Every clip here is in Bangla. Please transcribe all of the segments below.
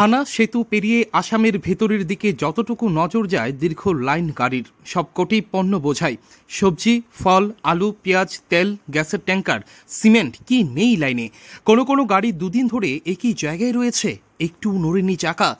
থানা সেতু পেরিয়ে আসামের ভেতরের দিকে যতটুকু নজর যায় দীর্ঘ লাইন গাড়ির সবকটি পণ্য বোঝাই সবজি ফল আলু পেঁয়াজ তেল গ্যাসের ট্যাঙ্কার সিমেন্ট কি নেই লাইনে কোনো কোনো গাড়ি দুদিন ধরে একই জায়গায় রয়েছে একটু নড়েনি চাকা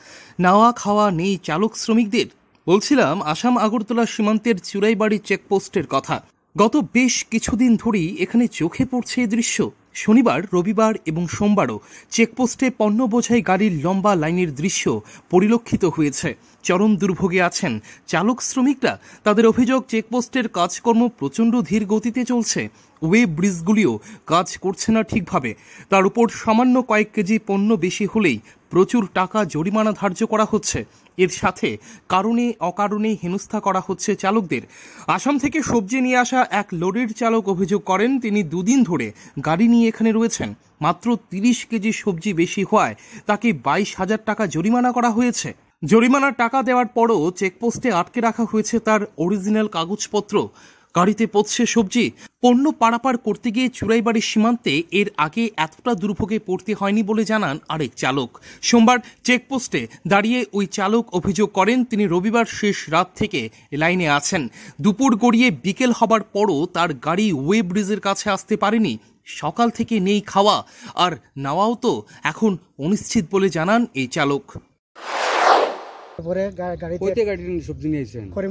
নাওয়া খাওয়া নেই চালক শ্রমিকদের বলছিলাম আসাম আগরতলা সীমান্তের চুরাইবাড়ি চেকপোস্টের কথা গত বেশ কিছুদিন ধরেই এখানে চোখে পড়ছে এই দৃশ্য শনিবার রবিবার এবং সোমবারও চেকপোস্টে পণ্য বোঝাই গাড়ির লম্বা লাইনের দৃশ্য পরিলক্ষিত হয়েছে চরম দুর্ভোগে আছেন চালক শ্রমিকরা তাদের অভিযোগ চেকপোস্টের কাজকর্ম প্রচণ্ড ধীর গতিতে চলছে ওয়ে ব্রিজগুলিও কাজ করছে না ঠিকভাবে তার উপর সামান্য কয়েক কেজি পণ্য বেশি হলেই প্রচুর টাকা জরিমানা ধার্য করা হচ্ছে এর সাথে কারণে অকারণে হেনস্থা করা হচ্ছে চালকদের আসাম থেকে সবজি নিয়ে আসা এক লরির চালক অভিযোগ করেন তিনি দুদিন ধরে গাড়ি নিয়ে এখানে রয়েছেন মাত্র তিরিশ কেজি সবজি বেশি হওয়ায় তাকে বাইশ হাজার টাকা জরিমানা করা হয়েছে জরিমানার টাকা দেওয়ার পরও চেকপোস্টে আটকে রাখা হয়েছে তার অরিজিনাল কাগজপত্র গাড়িতে পচছে সবজি পণ্য পারাপার করতে গিয়ে চুরাইবাড়ির সীমান্তে এর আগে এতটা দুর্ভোগে পড়তে হয়নি বলে জানান আরেক চালক সোমবার চেকপোস্টে দাঁড়িয়ে ওই চালক অভিযোগ করেন তিনি রবিবার শেষ রাত থেকে লাইনে আছেন দুপুর গড়িয়ে বিকেল হবার পরও তার গাড়ি ওয়ে ব্রিজের কাছে আসতে পারেনি সকাল থেকে নেই খাওয়া আর নেওয়াও তো এখন অনিশ্চিত বলে জানান এই চালক সবজি হয়ে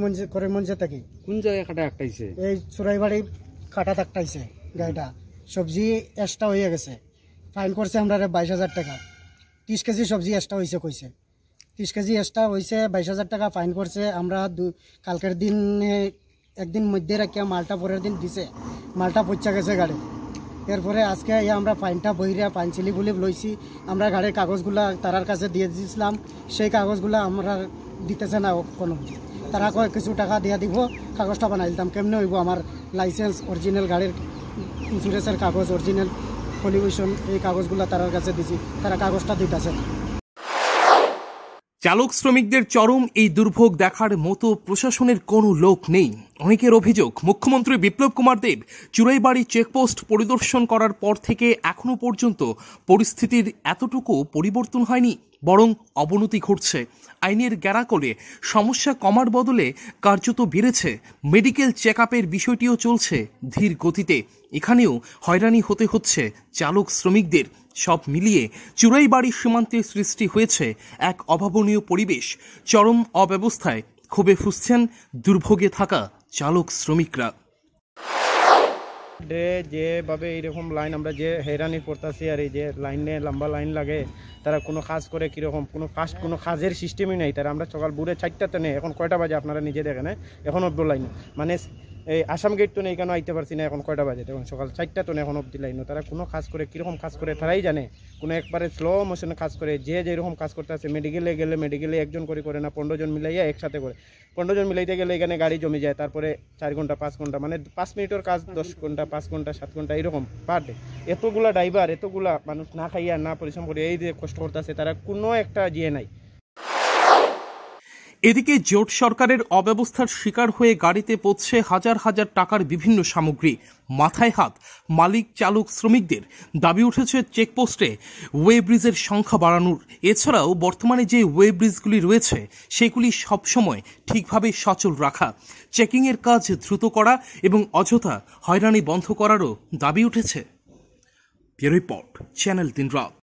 গেছে ফাইন করছে আমরা বাইশ হাজার টাকা ত্রিশ কেজি সবজি কইছে ত্রিশ কেজি বাইশ হাজার টাকা ফাইন করছে আমরা কালকের দিন একদিন মধ্যে রাখিয়া মালটা পরের দিন দিছে মালটা পচা গেছে গাড়ি এরপরে আজকে আমরা পাইনটা বহিরা পানচিলি বলে লইছি আমরা গাড়ির কাগজগুলা তারার কাছে দিয়ে দিয়েছিলাম সেই কাগজগুলা আমরা দিতেছে না কোনো তারা কয় কিছু টাকা দিয়ে দিব কাগজটা বানাই দিতাম কেমনে হইব আমার লাইসেন্স অরিজিনাল গাড়ির ইন্স্যুরেন্সের কাগজ অরিজিনাল পলিউশন এই কাগজগুলো তারার কাছে দিছি তারা কাগজটা দিতেছে না চালক শ্রমিকদের চরম এই দুর্ভোগ দেখার মতো প্রশাসনের কোনো লোক নেই অনেকের অভিযোগ মুখ্যমন্ত্রী বিপ্লব কুমার দেব চুরাইবাড়ি চেকপোস্ট পরিদর্শন করার পর থেকে এখনও পর্যন্ত পরিস্থিতির এতটুকু পরিবর্তন হয়নি বরং অবনতি ঘটছে আইনের গ্যারাকলে সমস্যা কমার বদলে কার্যত বেড়েছে মেডিকেল চেক আপের বিষয়টিও চলছে ধীর গতিতে এখানেও হয়রানি হতে হচ্ছে চালক শ্রমিকদের সব মিলিয়ে চুরাইবাড়ির সীমান্তের সৃষ্টি হয়েছে এক অভাবনীয় পরিবেশ চরম অব্যবস্থায় ক্ষোভে ফুসছেন দুর্ভোগে থাকা চালক শ্রমিকরা ডে যেভাবে এইরকম লাইন আমরা যে হেরানি করতেছি আর এই যে লাইনে লম্বা লাইন লাগে তারা কোনো কাজ করে কীরকম কোনো ফাস্ট কোনো কাজের সিস্টেমই নেই তারা আমরা সকাল বুড়ে চারটাতে নেই এখন কয়টা বাজে আপনারা নিজে দেখেন হ্যাঁ? এখন অব্দ লাইন মানে এই আসাম গেট তো এখানে আইতে পারছি না এখন কয়টা বাজে এখন সকাল চারটা তো এখন অব্দি লাইন তারা কোনো কাজ করে কীরকম কাজ করে তারাই জানে কোনো একবারে স্লো মোশনে কাজ করে যে যেরকম কাজ করতে আছে মেডিকেলে গেলে মেডিকেলে একজন করে করে না পনেরো জন মিলাইয়া একসাথে করে পনেরো জন মিলাইতে গেলে এখানে গাড়ি জমে যায় তারপরে চার ঘন্টা পাঁচ ঘন্টা মানে পাঁচ মিনিটের কাজ দশ ঘন্টা পাঁচ ঘন্টা সাত ঘন্টা এরকম পার ডে এতগুলা ড্রাইভার এতগুলা মানুষ না খাইয়া না পরিশ্রম করে এই যে কষ্ট করতেছে তারা কোনো একটা ইয়ে নাই এদিকে জোট সরকারের অব্যবস্থার শিকার হয়ে গাড়িতে পড়ছে হাজার হাজার টাকার বিভিন্ন সামগ্রী মাথায় হাত মালিক চালক শ্রমিকদের দাবি উঠেছে চেকপোস্টে ওয়েব্রিজের সংখ্যা বাড়ানোর এছাড়াও বর্তমানে যে ওয়েব্রিজগুলি ব্রিজগুলি রয়েছে সেগুলি সবসময় ঠিকভাবে সচল রাখা চেকিংয়ের কাজ দ্রুত করা এবং অযথা হয়রানি বন্ধ করারও দাবি উঠেছে রিপোর্ট চ্যানেল তিন রাত